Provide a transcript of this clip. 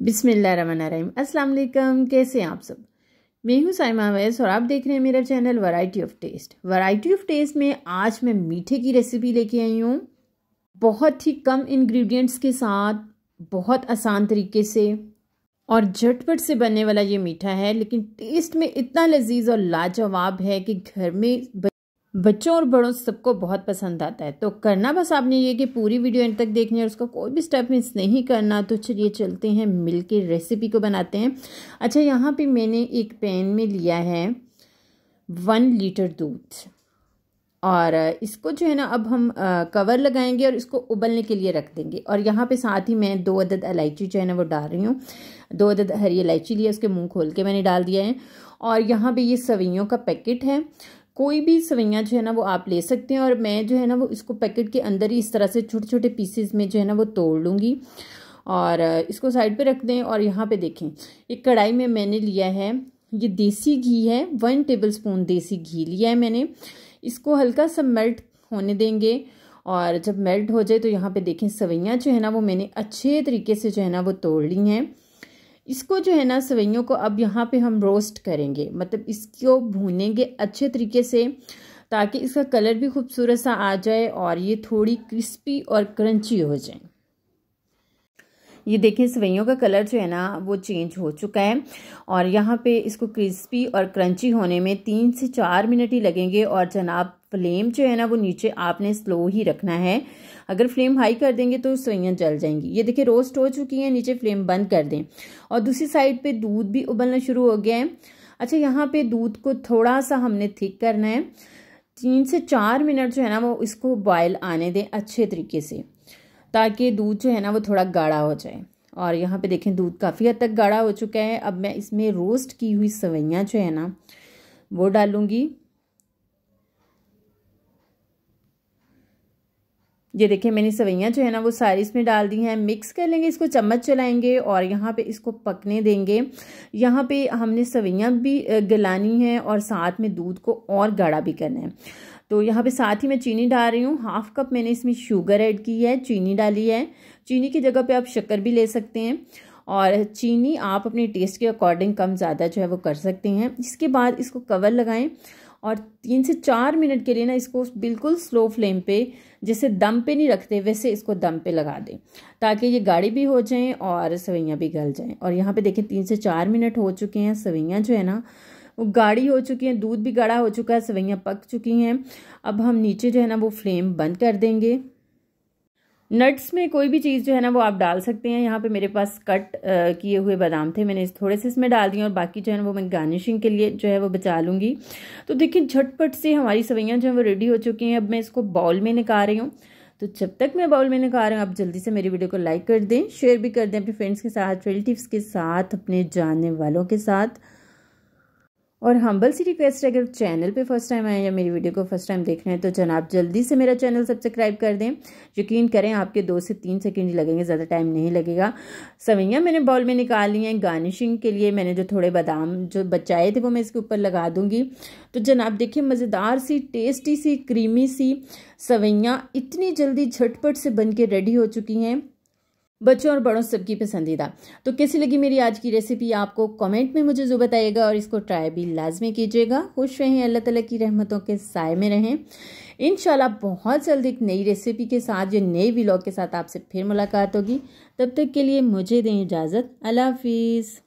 बिसमीम अस्सलाम कैसे हैं आप सब मैं हूं साइमा वैस और आप देख रहे हैं मेरा channel variety of taste variety of taste में आज मैं मीठे की रेसिपी लेके आई हूँ बहुत ही कम इंग्रेडिएंट्स के साथ बहुत आसान तरीके से और झटपट से बनने वाला ये मीठा है लेकिन टेस्ट में इतना लजीज और लाजवाब है कि घर में बच्चों और बड़ों सबको बहुत पसंद आता है तो करना बस आपने ये कि पूरी वीडियो एंड तक देखनी है और उसका कोई भी स्टेप मिस नहीं करना तो चलिए चलते हैं मिल के रेसिपी को बनाते हैं अच्छा यहाँ पे मैंने एक पैन में लिया है वन लीटर दूध और इसको जो है ना अब हम कवर लगाएंगे और इसको उबलने के लिए रख देंगे और यहाँ पे साथ ही मैं दो अदद इलायची जो है ना वो डाल रही हूँ दो अदद हरी इलायची लिया उसके मुंह खोल के मैंने डाल दिया है और यहाँ पे ये सवैयों का पैकेट है कोई भी सवैयाँ जो है ना वो आप ले सकते हैं और मैं जो है ना वो इसको पैकेट के अंदर ही इस तरह से छोटे छोटे पीसेस में जो है ना वो तोड़ लूँगी और इसको साइड पे रख दें और यहाँ पे देखें एक कढ़ाई में मैंने लिया है ये देसी घी है वन टेबल स्पून देसी घी लिया है मैंने इसको हल्का सा मेल्ट होने देंगे और जब मेल्ट हो जाए तो यहाँ पर देखें सवैयाँ जो है ना वो मैंने अच्छे तरीके से जो है ना वो तोड़ ली हैं इसको जो है ना सवैयों को अब यहाँ पे हम रोस्ट करेंगे मतलब इसको भूनेंगे अच्छे तरीके से ताकि इसका कलर भी खूबसूरत सा आ जाए और ये थोड़ी क्रिस्पी और क्रंची हो जाए ये देखें सवैयों का कलर जो है ना वो चेंज हो चुका है और यहाँ पे इसको क्रिस्पी और क्रंची होने में तीन से चार मिनट ही लगेंगे और जनाब फ्लेम जो है ना वो नीचे आपने स्लो ही रखना है अगर फ्लेम हाई कर देंगे तो सवैयाँ जल जाएंगी ये देखिए रोस्ट हो चुकी हैं नीचे फ्लेम बंद कर दें और दूसरी साइड पे दूध भी उबलना शुरू हो गया है अच्छा यहाँ पे दूध को थोड़ा सा हमने थिक करना है तीन से चार मिनट जो है ना वो इसको बॉयल आने दें अच्छे तरीके से ताकि दूध जो है ना वो थोड़ा गाढ़ा हो जाए और यहाँ पे देखें दूध काफ़ी हद तक गाढ़ा हो चुका है अब मैं इसमें रोस्ट की हुई सवैयाँ जो है ना वो डालूँगी ये देखिए मैंने सवैयाँ जो है ना वो सारी इसमें डाल दी हैं मिक्स कर लेंगे इसको चम्मच चलाएंगे और यहाँ पे इसको पकने देंगे यहाँ पे हमने सवैयाँ भी गलानी हैं और साथ में दूध को और गाढ़ा भी करना है तो यहाँ पे साथ ही मैं चीनी डाल रही हूँ हाफ कप मैंने इसमें शुगर ऐड की है चीनी डाली है चीनी की जगह पर आप शक्कर भी ले सकते हैं और चीनी आप अपने टेस्ट के अकॉर्डिंग कम ज़्यादा जो है वो कर सकते हैं इसके बाद इसको कवर लगाएं और तीन से चार मिनट के लिए ना इसको बिल्कुल स्लो फ्लेम पे जैसे दम पे नहीं रखते वैसे इसको दम पे लगा दें ताकि ये गाढ़ी भी हो जाएं और सवैयाँ भी गल जाएं और यहाँ पे देखें तीन से चार मिनट हो चुके हैं सवैयाँ जो है ना वो गाढ़ी हो चुकी हैं दूध भी गाढ़ा हो चुका है सवैयाँ पक चुकी हैं अब हम नीचे जो है ना वो फ्लेम बंद कर देंगे नट्स में कोई भी चीज़ जो है ना वो आप डाल सकते हैं यहाँ पे मेरे पास कट किए हुए बादाम थे मैंने इस थोड़े से इसमें डाल दिए और बाकी जो है ना वो मैं गार्निशिंग के लिए जो है वो बचा लूँगी तो देखिए झटपट से हमारी सवैयाँ जो है वो रेडी हो चुकी हैं अब मैं इसको बाउल में निकाल रही हूँ तो जब तक मैं बाउल में निकाल रही हूँ आप जल्दी से मेरी वीडियो को लाइक कर दें शेयर भी कर दें अपने फ्रेंड्स के साथ रिलेटिव्स के साथ अपने जानने वालों के साथ और हम्बल सी रिक्वेस्ट है अगर चैनल पे फर्स्ट टाइम आए या मेरी वीडियो को फर्स्ट टाइम देख रहे हैं तो जनाब जल्दी से मेरा चैनल सब्सक्राइब कर दें यकीन करें आपके दो से तीन सेकेंड लगेंगे ज़्यादा टाइम नहीं लगेगा सवैयाँ मैंने बॉल में निकाल ली हैं गार्निशिंग के लिए मैंने जो थोड़े बादाम जो बचाए थे वो मैं इसके ऊपर लगा दूँगी तो जनाब देखिए मज़ेदार सी टेस्टी सी क्रीमी सी सवैयाँ इतनी जल्दी झटपट से बन के रेडी हो चुकी हैं बच्चों और बड़ों सबकी पसंदीदा तो कैसी लगी मेरी आज की रेसिपी आपको कमेंट में मुझे जो बताइएगा और इसको ट्राई भी लाजमी कीजिएगा खुश रहें अल्लाह तला की रहमतों के साय में रहें इन बहुत जल्द एक नई रेसिपी के साथ या नए व्लॉग के साथ आपसे फिर मुलाकात होगी तब तक के लिए मुझे दें इजाज़त अल्लाह हाफिज़